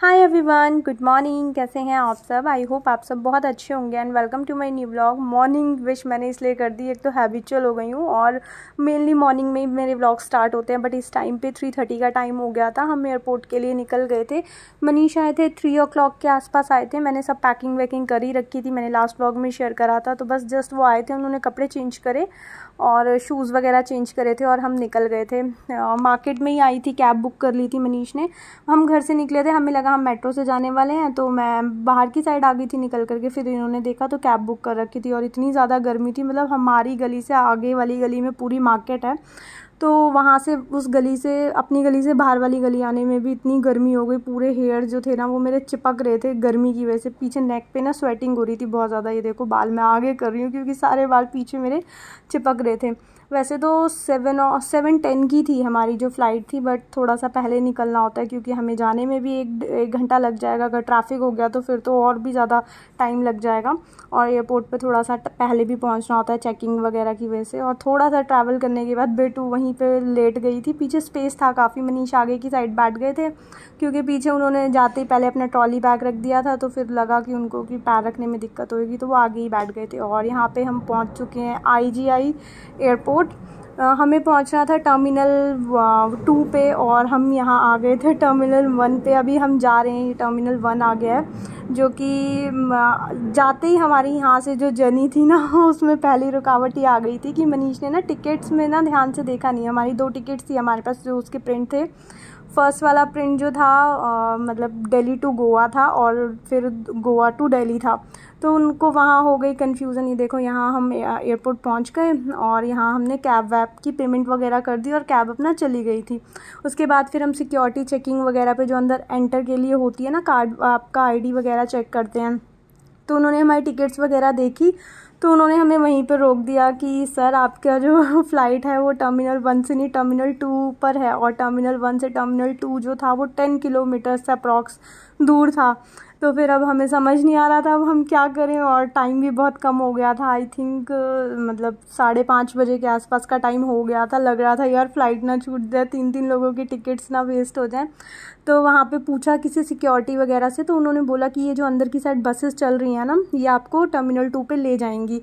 hi everyone good morning कैसे हैं आप सब आई होप आप सब बहुत अच्छे होंगे and welcome to my new vlog morning wish मैंने इसलिए कर दी एक तो हैबिचुअल हो गई हूँ और मेनली मॉर्निंग में ही मेरे व्लॉग स्टार्ट होते हैं बट इस टाइम पे थ्री थर्टी का टाइम हो गया था हम एयरपोर्ट के लिए निकल गए थे मनीष आए थे थ्री ओ के आसपास आए थे मैंने सब पैकिंग वैकिंग कर ही रखी थी मैंने लास्ट ब्लॉग में शेयर करा था तो बस जस्ट वो आए थे उन्होंने कपड़े चेंज करे और शूज़ वगैरह चेंज करे थे और हम निकल गए थे मार्केट में ही आई थी कैब बुक कर ली थी मनीष ने हम घर से निकले थे हमें लगा हम मेट्रो से जाने वाले हैं तो मैं बाहर की साइड आ गई थी निकल करके फिर इन्होंने देखा तो कैब बुक कर रखी थी और इतनी ज़्यादा गर्मी थी मतलब हमारी गली से आगे वाली गली में पूरी मार्केट है तो वहाँ से उस गली से अपनी गली से बाहर वाली गली आने में भी इतनी गर्मी हो गई पूरे हेयर जो थे ना वो मेरे चिपक रहे थे गर्मी की वजह से पीछे नेक पे ना स्वेटिंग हो रही थी बहुत ज़्यादा ये देखो बाल मैं आगे कर रही हूँ क्योंकि सारे बाल पीछे मेरे चिपक रहे थे वैसे तो सेवन और सेवन टेन की थी हमारी जो फ़्लाइट थी बट थोड़ा सा पहले निकलना होता है क्योंकि हमें जाने में भी एक एक घंटा लग जाएगा अगर ट्रैफिक हो गया तो फिर तो और भी ज़्यादा टाइम लग जाएगा और एयरपोर्ट पे थोड़ा सा पहले भी पहुंचना होता है चेकिंग वगैरह की वजह से और थोड़ा सा ट्रैवल करने के बाद बेटू वहीं पर लेट गई थी पीछे स्पेस था काफ़ी मनीष आगे की साइड बैठ गए थे क्योंकि पीछे उन्होंने जाते ही पहले अपना ट्रॉली बैग रख दिया था तो फिर लगा कि उनको कि पैर रखने में दिक्कत होगी तो वो आगे ही बैठ गए थे और यहाँ पर हम पहुँच चुके हैं आई एयरपोर्ट एयरपोर्ट हमें पहुंचना था टर्मिनल टू पे और हम यहाँ आ गए थे टर्मिनल वन पे अभी हम जा रहे हैं टर्मिनल वन आ गया है जो कि जाते ही हमारी यहाँ से जो जर्नी थी ना उसमें पहली रुकावट ही आ गई थी कि मनीष ने ना टिकट्स में ना ध्यान से देखा नहीं हमारी दो टिकट्स थी हमारे पास जो उसके प्रिंट थे फर्स्ट वाला प्रिंट जो था आ, मतलब दिल्ली टू गोवा था और फिर गोवा टू दिल्ली था तो उनको वहाँ हो गई कन्फ्यूज़न ये देखो यहाँ हम एयरपोर्ट पहुँच गए और यहाँ हमने कैब वैब की पेमेंट वगैरह कर दी और कैब अपना चली गई थी उसके बाद फिर हम सिक्योरिटी चेकिंग वगैरह पे जो अंदर एंटर के लिए होती है ना कार्ड आपका आईडी वगैरह चेक करते हैं तो उन्होंने हमारी टिकट्स वगैरह देखी तो उन्होंने हमें वहीं पर रोक दिया कि सर आपका जो फ़्लाइट है वो टर्मिनल वन से नहीं टर्मिनल टू पर है और टर्मिनल वन से टर्मिनल टू जो था वो टेन किलोमीटर से अप्रॉक्स दूर था तो फिर अब हमें समझ नहीं आ रहा था अब हम क्या करें और टाइम भी बहुत कम हो गया था आई थिंक मतलब साढ़े पाँच बजे के आसपास का टाइम हो गया था लग रहा था यार फ्लाइट ना छूट जाए तीन तीन लोगों की टिकट्स ना वेस्ट हो जाएँ तो वहाँ पे पूछा किसी सिक्योरिटी वगैरह से तो उन्होंने बोला कि ये जो अंदर की साइड बसेस चल रही हैं ना ये आपको टर्मिनल टू पर ले जाएंगी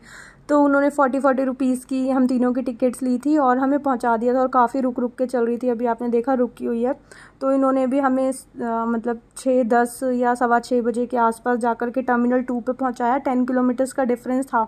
तो उन्होंने फोर्टी फोर्टी रुपीज़ की हम तीनों की टिकट्स ली थी और हमें पहुंचा दिया था और काफ़ी रुक रुक के चल रही थी अभी आपने देखा रुकी हुई है तो इन्होंने भी हमें आ, मतलब छः दस या सवा छः बजे के आसपास जाकर के टर्मिनल टू पे पहुंचाया टेन किलोमीटर्स का डिफरेंस था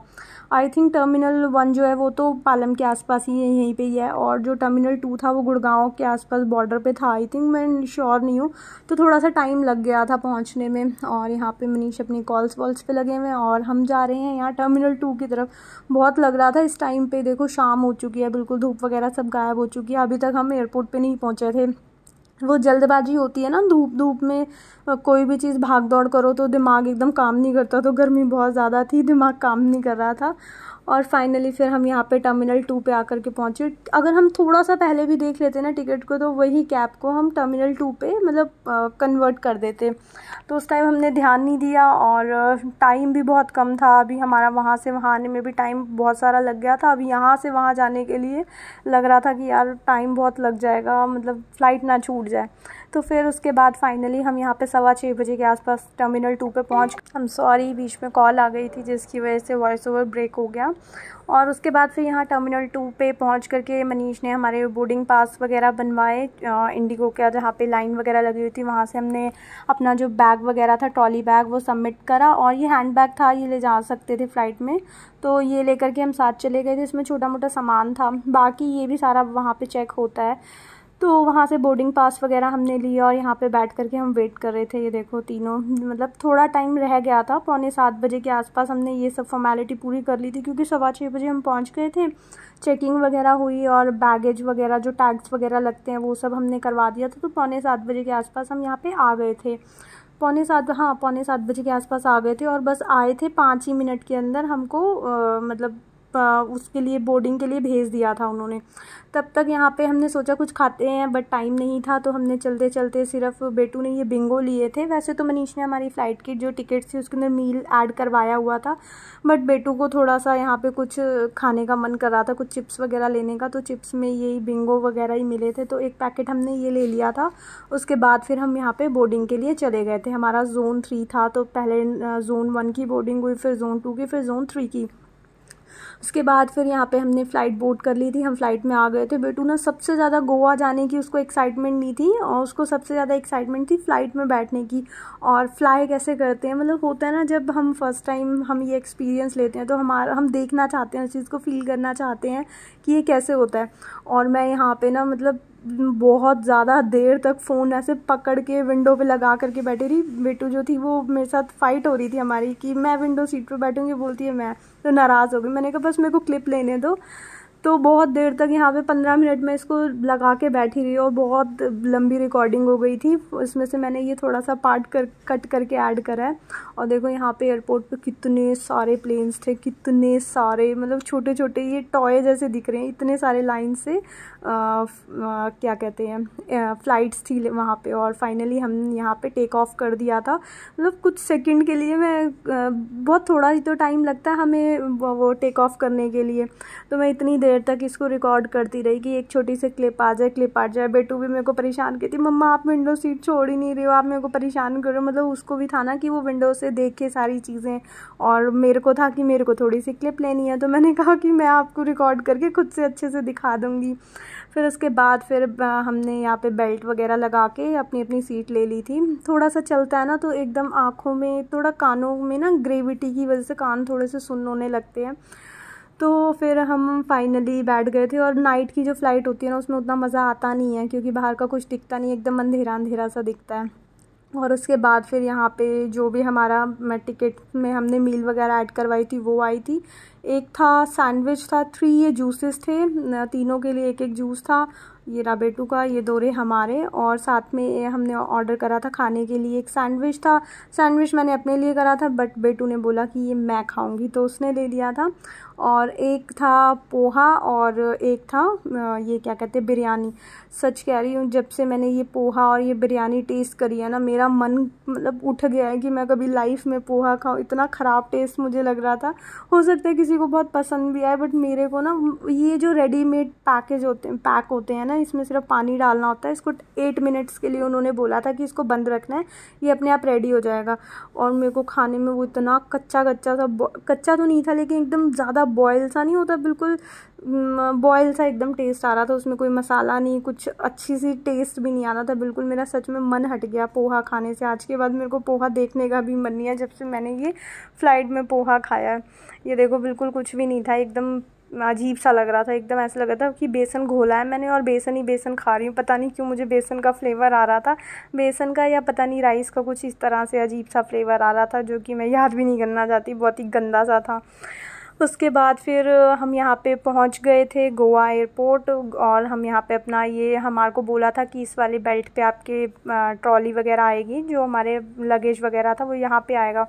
आई थिंक टर्मिनल वन जो है वो तो पालम के आसपास ही है यहीं पर ही है और जो टर्मिनल टू था वो गुड़गांव के आसपास बॉर्डर पर था आई थिंक मैं श्योर नहीं हूँ तो थोड़ा सा टाइम लग गया था पहुँचने में और यहाँ पर मनीष अपनी कॉल्स वॉल्स पर लगे हुए हैं और हम जा रहे हैं यहाँ टर्मिनल टू की तरफ बहुत लग रहा था इस टाइम पे देखो शाम हो चुकी है बिल्कुल धूप वगैरह सब गायब हो चुकी है अभी तक हम एयरपोर्ट पे नहीं पहुंचे थे वो जल्दबाजी होती है ना धूप धूप में कोई भी चीज़ भाग दौड़ करो तो दिमाग एकदम काम नहीं करता तो गर्मी बहुत ज़्यादा थी दिमाग काम नहीं कर रहा था और फाइनली फिर हम यहाँ पे टर्मिनल टू पे आकर के पहुँचे अगर हम थोड़ा सा पहले भी देख लेते ना टिकट को तो वही कैब को हम टर्मिनल टू पे मतलब कन्वर्ट कर देते तो उस टाइम हमने ध्यान नहीं दिया और टाइम भी बहुत कम था अभी हमारा वहाँ से वहाँ आने में भी टाइम बहुत सारा लग गया था अभी यहाँ से वहाँ जाने के लिए लग रहा था कि यार टाइम बहुत लग जाएगा मतलब फ़्लाइट ना छूट जाए तो फिर उसके बाद फाइनली हम यहाँ पे सवा छः बजे के आसपास टर्मिनल टू पे पहुँच हम सॉरी बीच में कॉल आ गई थी जिसकी वजह से वॉइस ओवर ब्रेक हो गया और उसके बाद फिर यहाँ टर्मिनल टू पे पहुँच करके मनीष ने हमारे बोर्डिंग पास वगैरह बनवाए इंडिगो का जहाँ पे लाइन वगैरह लगी हुई थी वहाँ से हमने अपना जो बैग वगैरह था ट्रॉली बैग वो सबमिट करा और ये हैंड बैग था ये ले जा सकते थे फ़्लाइट में तो ये लेकर के हम साथ चले गए थे इसमें छोटा मोटा सामान था बाकी ये भी सारा वहाँ पर चेक होता है तो वहाँ से बोर्डिंग पास वगैरह हमने लिया और यहाँ पे बैठ करके हम वेट कर रहे थे ये देखो तीनों मतलब थोड़ा टाइम रह गया था पौने सात बजे के आसपास हमने ये सब फॉर्मेलिटी पूरी कर ली थी क्योंकि सवा छः बजे हम पहुँच गए थे चेकिंग वगैरह हुई और बैगेज वगैरह जो टैग्स वगैरह लगते हैं वो सब हमने करवा दिया था तो पौने सात बजे के आसपास हम यहाँ पर आ गए थे पौने सात हाँ पौने सात बजे के आसपास आ गए थे और बस आए थे पाँच ही मिनट के अंदर हमको आ, मतलब उसके लिए बोर्डिंग के लिए भेज दिया था उन्होंने तब तक यहाँ पे हमने सोचा कुछ खाते हैं बट टाइम नहीं था तो हमने चलते चलते सिर्फ बेटू ने ये बिंगो लिए थे वैसे तो मनीष ने हमारी फ़्लाइट की जो टिकट थी उसके अंदर मील ऐड करवाया हुआ था बट बेटू को थोड़ा सा यहाँ पे कुछ खाने का मन कर रहा था कुछ चिप्स वगैरह लेने का तो चिप्स में यही बिंगो वगैरह ही मिले थे तो एक पैकेट हमने ये ले लिया था उसके बाद फिर हम यहाँ पर बोर्डिंग के लिए चले गए थे हमारा जोन थ्री था तो पहले जोन वन की बोर्डिंग हुई फिर जोन टू की फिर जोन थ्री की उसके बाद फिर यहाँ पे हमने फ़्लाइट बोर्ड कर ली थी हम फ्लाइट में आ गए थे बेटू ना सबसे ज़्यादा गोवा जाने की उसको एक्साइटमेंट नहीं थी और उसको सबसे ज़्यादा एक्साइटमेंट थी फ़्लाइट में बैठने की और फ्लाई कैसे करते हैं मतलब होता है ना जब हम फर्स्ट टाइम हम ये एक्सपीरियंस लेते हैं तो हमारा हम देखना चाहते हैं उस चीज़ को फील करना चाहते हैं कि ये कैसे होता है और मैं यहाँ पर ना मतलब बहुत ज़्यादा देर तक फ़ोन ऐसे पकड़ के विंडो पे लगा करके बैठी रही बेटू जो थी वो मेरे साथ फ़ाइट हो रही थी हमारी कि मैं विंडो सीट पे बैठूँगी बोलती है मैं तो नाराज़ हो गई मैंने कहा बस मेरे को क्लिप लेने दो तो बहुत देर तक यहाँ पे पंद्रह मिनट में इसको लगा के बैठी रही और बहुत लंबी रिकॉर्डिंग हो गई थी उसमें से मैंने ये थोड़ा सा पार्ट कर कट करके ऐड करा है और देखो यहाँ पे एयरपोर्ट पे कितने सारे प्लेन्स थे कितने सारे मतलब छोटे छोटे ये टॉय जैसे दिख रहे हैं इतने सारे लाइन से आ, आ, क्या कहते हैं फ़्लाइट्स थी वहाँ पर और फाइनली हम यहाँ पर टेक ऑफ कर दिया था मतलब कुछ सेकेंड के लिए मैं बहुत थोड़ा ही तो टाइम लगता है हमें वो टेक ऑफ करने के लिए तो मैं इतनी देर देर तक इसको रिकॉर्ड करती रही कि एक छोटी सी क्लिप आ जाए क्लिप आ जाए बेटू भी मेरे को परेशान करती मम्मा आप विंडो सीट छोड़ ही नहीं रहे हो आप मेरे को परेशान कर रहे हो मतलब उसको भी था ना कि वो विंडो से देखे सारी चीज़ें और मेरे को था कि मेरे को थोड़ी सी क्लिप लेनी है तो मैंने कहा कि मैं आपको रिकॉर्ड करके खुद से अच्छे से दिखा दूँगी फिर उसके बाद फिर हमने यहाँ पे बेल्ट वगैरह लगा के अपनी अपनी सीट ले ली थी थोड़ा सा चलता है ना तो एकदम आँखों में थोड़ा कानों में ना ग्रेविटी की वजह से कान थोड़े से सुन होने लगते हैं तो फिर हम फाइनली बैठ गए थे और नाइट की जो फ़्लाइट होती है ना उसमें उतना मज़ा आता नहीं है क्योंकि बाहर का कुछ दिखता नहीं एकदम अंधेरा अंधेरा सा दिखता है और उसके बाद फिर यहाँ पे जो भी हमारा टिकट में हमने मील वगैरह ऐड करवाई थी वो आई थी एक था सैंडविच था थ्री ये जूसेस थे तीनों के लिए एक एक जूस था ये राबेटू का ये दोरे हमारे और साथ में हमने ऑर्डर करा था खाने के लिए एक सैंडविच था सैंडविच मैंने अपने लिए करा था बट बेटू ने बोला कि ये मैं खाऊंगी तो उसने ले लिया था और एक था पोहा और एक था ये क्या कहते हैं बिरयानी सच कह रही हूँ जब से मैंने ये पोहा और ये बिरयानी टेस्ट करी है ना मेरा मन मतलब उठ गया है कि मैं कभी लाइफ में पोहा खाऊँ इतना ख़राब टेस्ट मुझे लग रहा था हो सकता है किसी को बहुत पसंद भी आए बट मेरे को ना ये जो रेडीमेड पैकेज होते हैं पैक होते हैं ना इसमें सिर्फ पानी डालना होता है इसको एट मिनट्स के लिए उन्होंने बोला था कि इसको बंद रखना है ये अपने आप रेडी हो जाएगा और मेरे को खाने में वो इतना कच्चा कच्चा था कच्चा तो नहीं था लेकिन एकदम ज़्यादा बॉयल सा नहीं होता बिल्कुल बॉयल सा एकदम टेस्ट आ रहा था उसमें कोई मसाला नहीं कुछ अच्छी सी टेस्ट भी नहीं आ रहा था बिल्कुल मेरा सच में मन हट गया पोहा खाने से आज के बाद मेरे को पोहा देखने का भी मन नहीं है जब से मैंने ये फ्लाइट में पोहा खाया ये देखो बिल्कुल कुछ भी नहीं था एकदम अजीब सा लग रहा था एकदम ऐसा लग रहा था कि बेसन घोला है मैंने और बेसन ही बेसन खा रही हूँ पता नहीं क्यों मुझे बेसन का फ्लेवर आ रहा था बेसन का या पता नहीं राइस का कुछ इस तरह से अजीब सा फ्लेवर आ रहा था जो कि मैं याद भी नहीं करना चाहती बहुत ही गंदा सा था उसके बाद फिर हम यहाँ पे पहुँच गए थे गोवा एयरपोर्ट और हम यहाँ पे अपना ये हमारे को बोला था कि इस वाले बेल्ट पे आपके ट्रॉली वगैरह आएगी जो हमारे लगेज वगैरह था वो यहाँ पे आएगा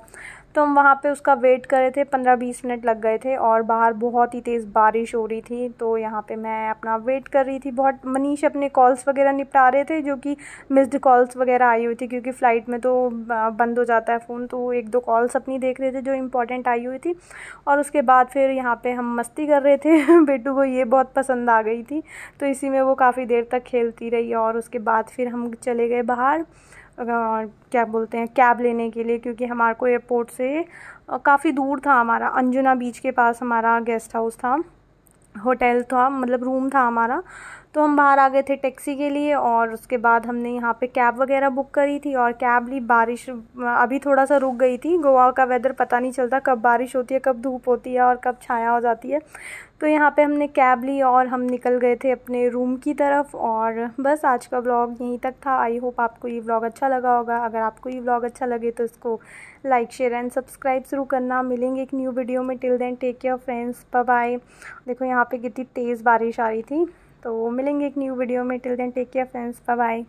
तो हम वहाँ पे उसका वेट कर रहे थे पंद्रह बीस मिनट लग गए थे और बाहर बहुत ही तेज़ बारिश हो रही थी तो यहाँ पे मैं अपना वेट कर रही थी बहुत मनीष अपने कॉल्स वगैरह निपटा रहे थे जो कि मिस्ड कॉल्स वगैरह आई हुई थी क्योंकि फ़्लाइट में तो बंद हो जाता है फ़ोन तो एक दो कॉल्स अपनी देख रहे थे जो इंपॉर्टेंट आई हुई थी और उसके बाद फिर यहाँ पर हम मस्ती कर रहे थे बेटू को ये बहुत पसंद आ गई थी तो इसी में वो काफ़ी देर तक खेलती रही और उसके बाद फिर हम चले गए बाहर क्या बोलते हैं कैब लेने के लिए क्योंकि हमारे को एयरपोर्ट से काफ़ी दूर था हमारा अंजुना बीच के पास हमारा गेस्ट हाउस था होटल था मतलब रूम था हमारा तो हम बाहर आ गए थे टैक्सी के लिए और उसके बाद हमने यहाँ पे कैब वगैरह बुक करी थी और कैब ली बारिश अभी थोड़ा सा रुक गई थी गोवा का वेदर पता नहीं चलता कब बारिश होती है कब धूप होती है और कब छाया हो जाती है तो यहाँ पे हमने कैब ली और हम निकल गए थे अपने रूम की तरफ और बस आज का ब्लॉग यहीं तक था आई होप आपको ये व्लॉग अच्छा लगा होगा अगर आपको ये व्लॉग अच्छा लगे तो इसको लाइक शेयर एंड सब्सक्राइब शुरू करना मिलेंगे एक न्यू वीडियो में till then take care friends bye bye देखो यहाँ पे कितनी तेज़ बारिश आ रही थी तो मिलेंगे एक न्यू वीडियो में till then take care friends bye bye